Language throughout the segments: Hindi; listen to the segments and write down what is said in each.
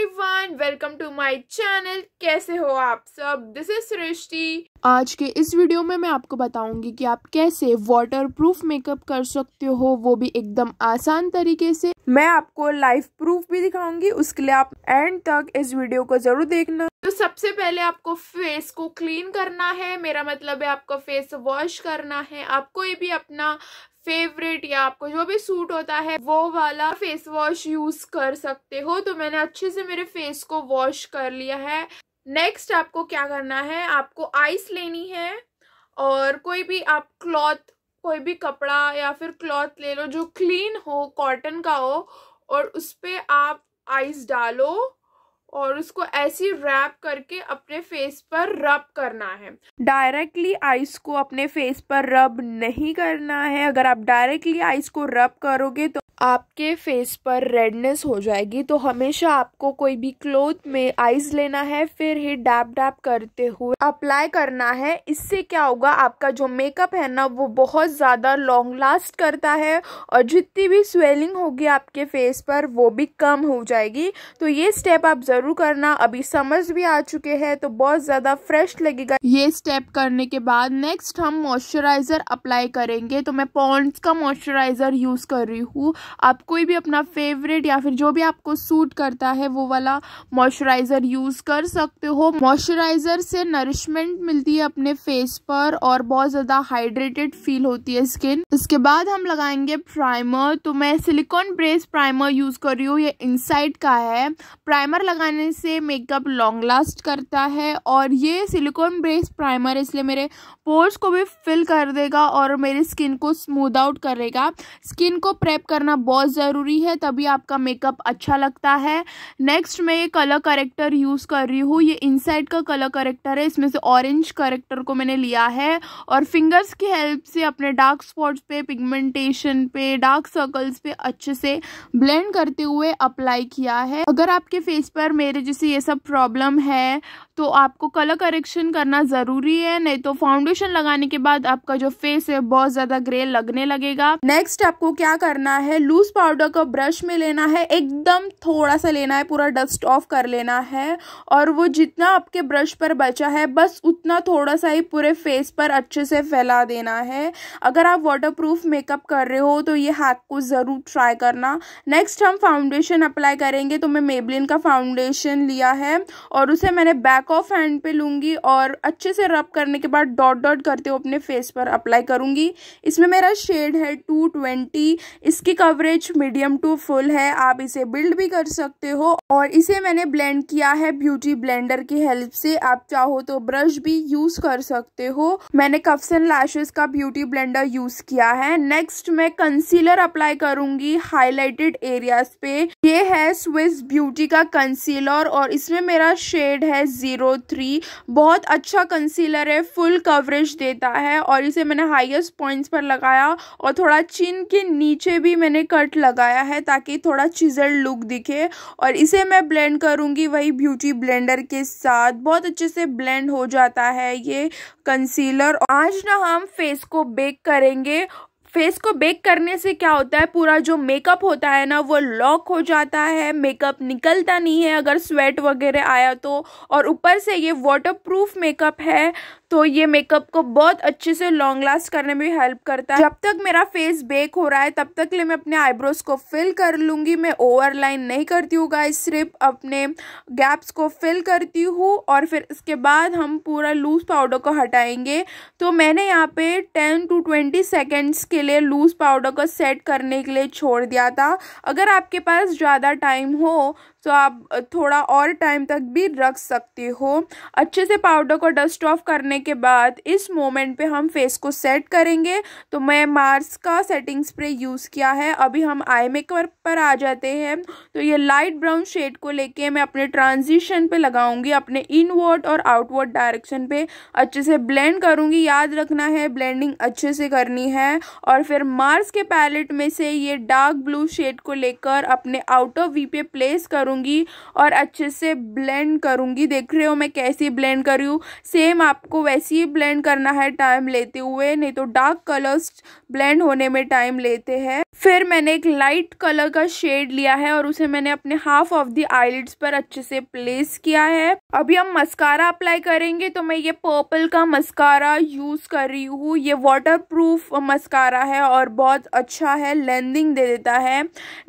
Everyone welcome to my channel कैसे हो आप सब दिस इज सृष्टि आज के इस वीडियो में मैं आपको बताऊंगी कि आप कैसे वाटरप्रूफ मेकअप कर सकते हो वो भी एकदम आसान तरीके से मैं आपको लाइफ प्रूफ भी दिखाऊंगी उसके लिए आप एंड तक इस वीडियो को जरूर देखना तो सबसे पहले आपको फेस को क्लीन करना है मेरा मतलब है आपको फेस वॉश करना है आप कोई भी अपना फेवरेट या आपको जो भी सूट होता है वो वाला फेस वॉश यूज कर सकते हो तो मैंने अच्छे से मेरे फेस को वॉश कर लिया है नेक्स्ट आपको क्या करना है आपको आइस लेनी है और कोई भी आप क्लॉथ कोई भी कपड़ा या फिर क्लॉथ ले लो जो क्लीन हो कॉटन का हो और उस पर आप आइस डालो और उसको ऐसे रैप करके अपने फेस पर रब करना है डायरेक्टली आइस को अपने फेस पर रब नहीं करना है अगर आप डायरेक्टली आइस को रब करोगे तो आपके फेस पर रेडनेस हो जाएगी तो हमेशा आपको कोई भी क्लोथ में आइस लेना है फिर ही डैप डैप करते हुए अप्लाई करना है इससे क्या होगा आपका जो मेकअप है ना वो बहुत ज़्यादा लॉन्ग लास्ट करता है और जितनी भी स्वेलिंग होगी आपके फेस पर वो भी कम हो जाएगी तो ये स्टेप आप ज़रूर ज़रूर करना अभी समझ भी आ चुके हैं तो बहुत ज़्यादा फ्रेश लगेगा ये स्टेप करने के बाद नेक्स्ट हम मॉइस्चराइज़र अप्लाई करेंगे तो मैं पॉन्ड्स का मॉइस्चराइज़र यूज़ कर रही हूँ आप कोई भी अपना फेवरेट या फिर जो भी आपको सूट करता है वो वाला मॉइस्चराइज़र यूज़ कर सकते हो मॉइस्चराइज़र से नरिशमेंट मिलती है अपने फेस पर और बहुत ज़्यादा हाइड्रेटेड फील होती है स्किन इसके बाद हम लगाएंगे प्राइमर तो मैं सिलिकॉन ब्रेस प्राइमर यूज़ कर रही हूँ ये इनसाइड का है प्राइमर लगाने लगाने से मेकअप लॉन्ग लास्ट करता है और ये सिलिकॉन बेस प्राइमर इसलिए मेरे पोर्स को भी फिल कर देगा और मेरी स्किन को स्मूद आउट करेगा स्किन को प्रेप करना बहुत ज़रूरी है तभी आपका मेकअप अच्छा लगता है नेक्स्ट मैं ये कलर करेक्टर यूज़ कर रही हूँ ये इनसाइड का कलर करेक्टर है इसमें से ऑरेंज करेक्टर को मैंने लिया है और फिंगर्स की हेल्प से अपने डार्क स्पॉट्स पे पिगमेंटेशन पे डार्क सर्कल्स पे अच्छे से ब्लेंड करते हुए अप्लाई किया है अगर आपके फेस पर मेरे जैसे ये सब प्रॉब्लम है तो आपको कलर करेक्शन करना ज़रूरी है नहीं तो फाउंडेशन लगाने के बाद आपका जो फेस है बहुत ज़्यादा ग्रे लगने लगेगा नेक्स्ट आपको क्या करना है लूज पाउडर का ब्रश में लेना है एकदम थोड़ा सा लेना है पूरा डस्ट ऑफ कर लेना है और वो जितना आपके ब्रश पर बचा है बस उतना थोड़ा सा ही पूरे फेस पर अच्छे से फैला देना है अगर आप वाटर मेकअप कर रहे हो तो ये हैक को ज़रूर ट्राई करना नेक्स्ट हम फाउंडेशन अप्लाई करेंगे तो मैं मेबलिन का फाउंडेशन एक्सटेंशन लिया है और उसे मैंने बैक ऑफ हैंड पे लूँगी और अच्छे से रब करने के बाद डॉट डॉट करते हुए अपने फेस पर अप्लाई करूँगी इसमें मेरा शेड है टू ट्वेंटी इसकी कवरेज मीडियम टू फुल है आप इसे बिल्ड भी कर सकते हो और इसे मैंने ब्लेंड किया है ब्यूटी ब्लेंडर की हेल्प से आप चाहो तो ब्रश भी यूज़ कर सकते हो मैंने कफ्स एंड लैशेज़ का ब्यूटी ब्लेंडर यूज़ किया है नेक्स्ट मैं कंसीलर अप्लाई करूंगी हाईलाइटेड एरियाज पे ये है स्विस ब्यूटी का कंसीलर कंसीलर और इसमें मेरा शेड है ज़ीरो थ्री बहुत अच्छा कंसीलर है फुल कवरेज देता है और इसे मैंने हाईएस्ट पॉइंट्स पर लगाया और थोड़ा चिन के नीचे भी मैंने कट लगाया है ताकि थोड़ा चिजल लुक दिखे और इसे मैं ब्लेंड करूँगी वही ब्यूटी ब्लेंडर के साथ बहुत अच्छे से ब्लेंड हो जाता है ये कंसीलर आज ना हम फेस को बेक करेंगे फेस को बेक करने से क्या होता है पूरा जो मेकअप होता है ना वो लॉक हो जाता है मेकअप निकलता नहीं है अगर स्वेट वगैरह आया तो और ऊपर से ये वाटरप्रूफ प्रूफ मेकअप है तो ये मेकअप को बहुत अच्छे से लॉन्ग लास्ट करने में हेल्प करता है जब तक मेरा फेस बेक हो रहा है तब तक लिए मैं अपने आईब्रोज को फिल कर लूँगी मैं ओवरलाइन नहीं करती हूँ गाइस सिर्फ अपने गैप्स को फिल करती हूँ और फिर इसके बाद हम पूरा लूज़ पाउडर को हटाएंगे तो मैंने यहाँ पे टेन टू ट्वेंटी सेकेंड्स के लिए लूज़ पाउडर को सेट करने के लिए छोड़ दिया था अगर आपके पास ज़्यादा टाइम हो तो आप थोड़ा और टाइम तक भी रख सकते हो अच्छे से पाउडर को डस्ट ऑफ करने के बाद इस मोमेंट पे हम फेस को सेट करेंगे तो मैं मार्स का सेटिंग स्प्रे यूज़ किया है अभी हम आई मेकअप पर आ जाते हैं तो ये लाइट ब्राउन शेड को लेके मैं अपने ट्रांजिशन पे लगाऊंगी अपने इनवर्ड और आउटवर्ड डायरेक्शन पे अच्छे से ब्लेंड करूँगी याद रखना है ब्लेंडिंग अच्छे से करनी है और फिर मार्स के पैलेट में से ये डार्क ब्लू शेड को लेकर अपने आउटर वी पे प्लेस करूँगी और अच्छे से ब्लेंड करूँगी देख रहे हो मैं कैसी ब्लेंड करी हूँ सेम आपको वैसे ही ब्लेंड करना है टाइम लेते हुए नहीं तो डार्क कलर्स ब्लेंड होने में टाइम लेते हैं फिर मैंने एक लाइट कलर का शेड लिया है और उसे मैंने अपने हाफ ऑफ दी आईलिड्स पर अच्छे से प्लेस किया है अभी हम मस्कारा अप्लाई करेंगे तो मैं ये पर्पल का मस्कारा यूज़ कर रही हूँ ये वाटर प्रूफ मस्कारा है और बहुत अच्छा है लेंदिंग दे देता है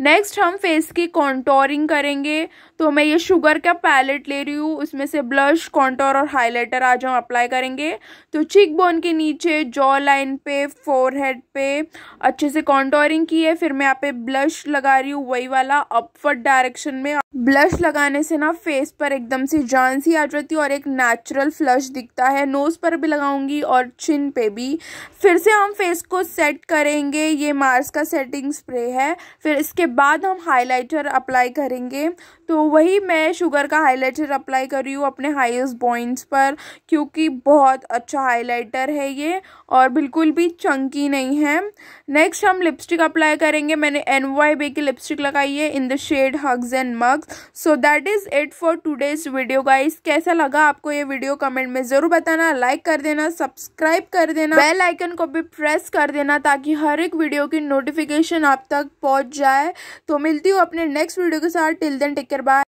नेक्स्ट हम फेस की कॉन्टोरिंग करेंगे तो मैं ये शुगर का पैलेट ले रही हूँ उसमें से ब्लश कॉन्टोर और हाईलाइटर आज हम अप्लाई करेंगे करेंगे तो चिक बोन के नीचे जॉ लाइन पे फोर हेड पे अच्छे से कॉन्टोरिंग की है फिर मैं यहाँ पे ब्लश लगा रही हूँ वही वाला अपवर्ड डायरेक्शन में ब्लश लगाने से ना फेस पर एकदम से जान सी आ जाती है और एक नेचुरल फ्लश दिखता है नोज़ पर भी लगाऊंगी और चिन पे भी फिर से हम फेस को सेट करेंगे ये मार्स का सेटिंग स्प्रे है फिर इसके बाद हम हाइलाइटर अप्लाई करेंगे तो वही मैं शुगर का हाइलाइटर अप्लाई कर रही हूँ अपने हाईएस्ट पॉइंट्स पर क्योंकि बहुत अच्छा हाइलाइटर है ये और बिल्कुल भी चंकी नहीं है नेक्स्ट हम लिपस्टिक अप्लाई करेंगे मैंने एन वाई बे की लिपस्टिक लगाई है in the shade hugs and mugs so that is it for today's video guys कैसा लगा आपको ये वीडियो कमेंट में ज़रूर बताना लाइक कर देना सब्सक्राइब कर देना बेल आइकन को भी प्रेस कर देना ताकि हर एक वीडियो की नोटिफिकेशन आप तक पहुंच जाए तो मिलती हूँ अपने नेक्स्ट वीडियो के साथ till then take care terbaik.